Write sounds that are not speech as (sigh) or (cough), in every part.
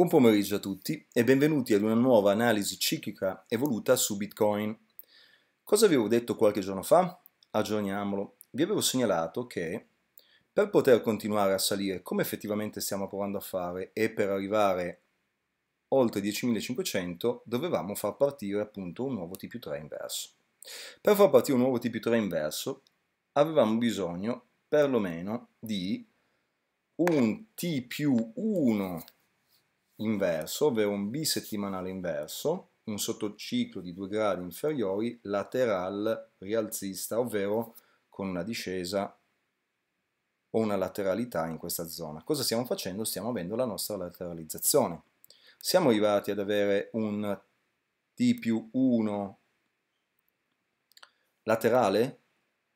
Buon pomeriggio a tutti e benvenuti ad una nuova analisi ciclica evoluta su Bitcoin. Cosa vi avevo detto qualche giorno fa? Aggiorniamolo. Vi avevo segnalato che per poter continuare a salire come effettivamente stiamo provando a fare e per arrivare oltre 10.500 dovevamo far partire appunto un nuovo t 3 inverso. Per far partire un nuovo t 3 inverso avevamo bisogno perlomeno di un T più 1 inverso, ovvero un bisettimanale inverso, un sottociclo di due gradi inferiori lateral rialzista, ovvero con una discesa o una lateralità in questa zona. Cosa stiamo facendo? Stiamo avendo la nostra lateralizzazione. Siamo arrivati ad avere un T più 1 laterale?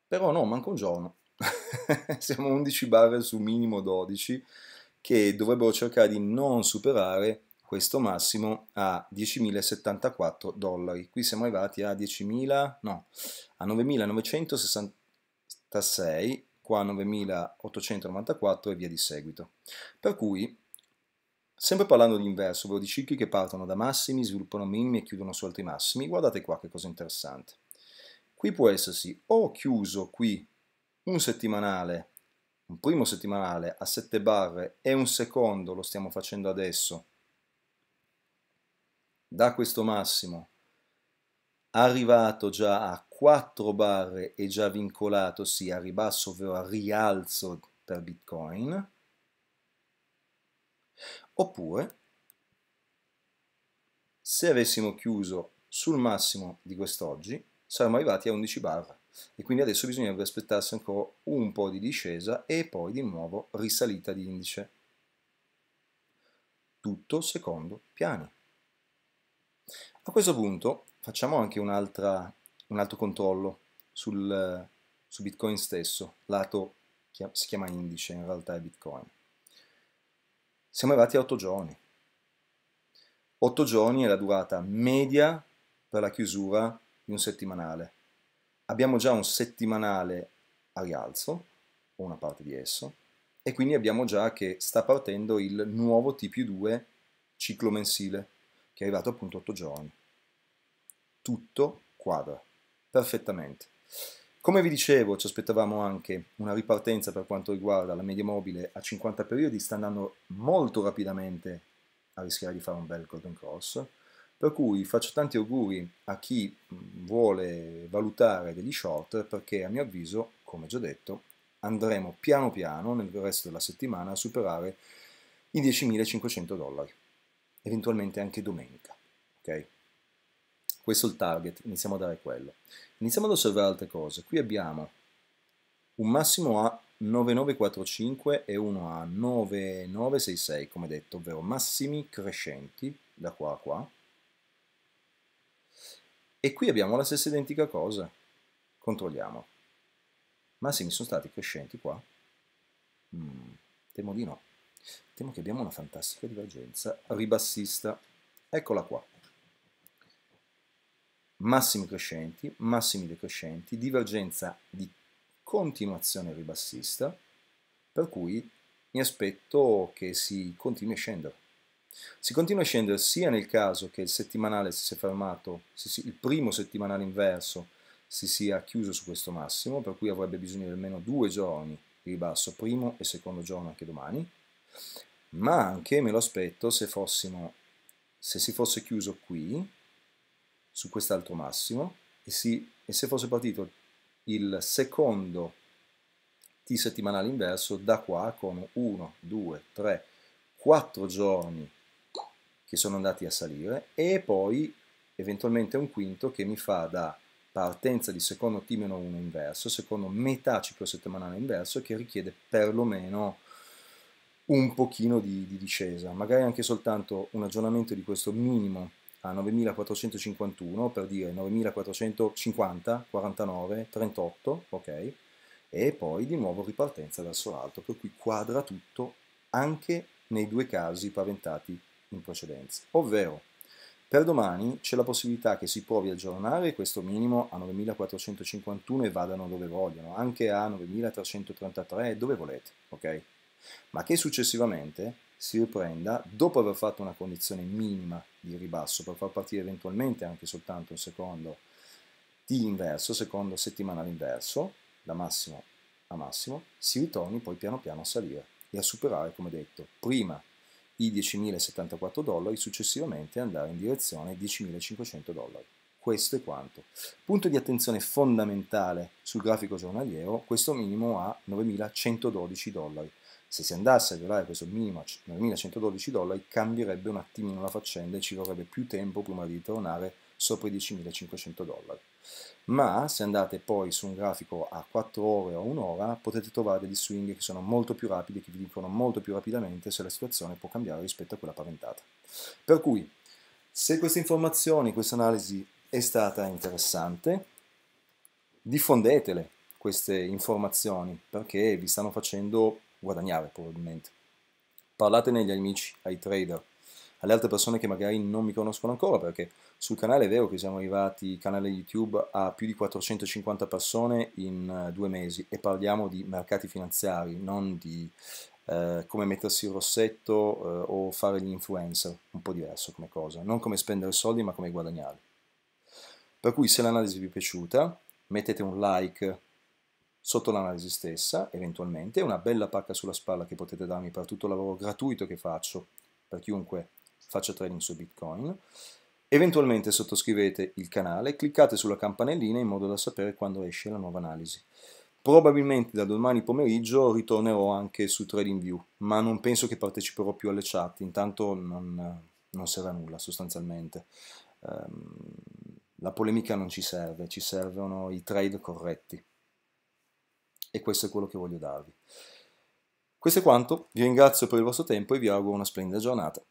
Però no, manca un giorno. (laughs) Siamo 11 barre su minimo 12 che dovrebbero cercare di non superare questo massimo a 10.074 dollari. Qui siamo arrivati a 10.000, no, a 9.966, qua 9.894 e via di seguito. Per cui, sempre parlando di inverso, ovvero di cicli che partono da massimi, sviluppano minimi e chiudono su altri massimi, guardate qua che cosa interessante. Qui può essersi o chiuso qui un settimanale un primo settimanale a 7 barre e un secondo lo stiamo facendo adesso, da questo massimo arrivato già a 4 barre e già vincolato sia a ribasso ovvero a rialzo per Bitcoin, oppure se avessimo chiuso sul massimo di quest'oggi saremmo arrivati a 11 barre e quindi adesso bisognerebbe aspettarsi ancora un po' di discesa e poi di nuovo risalita di indice. Tutto secondo piani. A questo punto facciamo anche un, un altro controllo sul, su Bitcoin stesso, lato si chiama indice, in realtà è Bitcoin. Siamo arrivati a 8 giorni. 8 giorni è la durata media per la chiusura di un settimanale abbiamo già un settimanale a rialzo, o una parte di esso, e quindi abbiamo già che sta partendo il nuovo TP2 ciclo mensile, che è arrivato appunto 8 giorni. Tutto quadra, perfettamente. Come vi dicevo, ci aspettavamo anche una ripartenza per quanto riguarda la media mobile a 50 periodi, sta andando molto rapidamente a rischiare di fare un bel golden cross, per cui faccio tanti auguri a chi mm, vuole valutare degli short perché a mio avviso, come già detto, andremo piano piano nel resto della settimana a superare i 10.500 dollari, eventualmente anche domenica. Okay? Questo è il target, iniziamo a dare quello. Iniziamo ad osservare altre cose. Qui abbiamo un massimo a 9945 e uno a 9966, come detto, ovvero massimi crescenti da qua a qua e qui abbiamo la stessa identica cosa. Controlliamo. Massimi sono stati crescenti qua? Mm, temo di no. Temo che abbiamo una fantastica divergenza ribassista. Eccola qua. Massimi crescenti, massimi decrescenti, divergenza di continuazione ribassista, per cui mi aspetto che si continui a scendere. Si continua a scendere sia nel caso che il settimanale si sia fermato, il primo settimanale inverso si sia chiuso su questo massimo, per cui avrebbe bisogno di almeno due giorni di ribasso, primo e secondo giorno anche domani, ma anche me lo aspetto se, fossimo, se si fosse chiuso qui, su quest'altro massimo, e, si, e se fosse partito il secondo T settimanale inverso da qua con 1, 2, 3, 4 giorni che sono andati a salire e poi eventualmente un quinto che mi fa da partenza di secondo t 1 inverso, secondo metà ciclo settimanale inverso che richiede perlomeno un pochino di, di discesa, magari anche soltanto un aggiornamento di questo minimo a 9451 per dire 9450, 49, 38, ok? E poi di nuovo ripartenza verso l'alto, per cui quadra tutto anche nei due casi paventati in precedenza. Ovvero, per domani c'è la possibilità che si può riaggiornare questo minimo a 9.451 e vadano dove vogliono, anche a 9.333 dove volete, ok? Ma che successivamente si riprenda dopo aver fatto una condizione minima di ribasso per far partire eventualmente anche soltanto un secondo di inverso, secondo settimanale inverso, da massimo a massimo, si ritorni poi piano piano a salire e a superare, come detto, prima i 10.074 dollari, successivamente andare in direzione 10.500 dollari. Questo è quanto. Punto di attenzione fondamentale sul grafico giornaliero, questo minimo a 9.112 dollari. Se si andasse a violare questo minimo a 9.112 dollari cambierebbe un attimino la faccenda e ci vorrebbe più tempo prima di tornare sopra i 10.500 dollari ma se andate poi su un grafico a 4 ore o un'ora potete trovare degli swing che sono molto più rapidi, che vi dicono molto più rapidamente se la situazione può cambiare rispetto a quella paventata. Per cui, se queste informazioni, questa analisi è stata interessante, diffondetele queste informazioni perché vi stanno facendo guadagnare probabilmente. Parlatene agli amici, ai trader, alle altre persone che magari non mi conoscono ancora, perché sul canale è vero che siamo arrivati, canale YouTube, a più di 450 persone in eh, due mesi e parliamo di mercati finanziari, non di eh, come mettersi il rossetto eh, o fare gli influencer, un po' diverso come cosa, non come spendere soldi ma come guadagnarli. Per cui se l'analisi vi è piaciuta, mettete un like sotto l'analisi stessa, eventualmente, una bella pacca sulla spalla che potete darmi per tutto il lavoro gratuito che faccio per chiunque faccio trading su Bitcoin. Eventualmente sottoscrivete il canale, cliccate sulla campanellina in modo da sapere quando esce la nuova analisi. Probabilmente da domani pomeriggio ritornerò anche su TradingView, ma non penso che parteciperò più alle chat, intanto non, non serve a nulla sostanzialmente. Ehm, la polemica non ci serve, ci servono i trade corretti e questo è quello che voglio darvi. Questo è quanto, vi ringrazio per il vostro tempo e vi auguro una splendida giornata.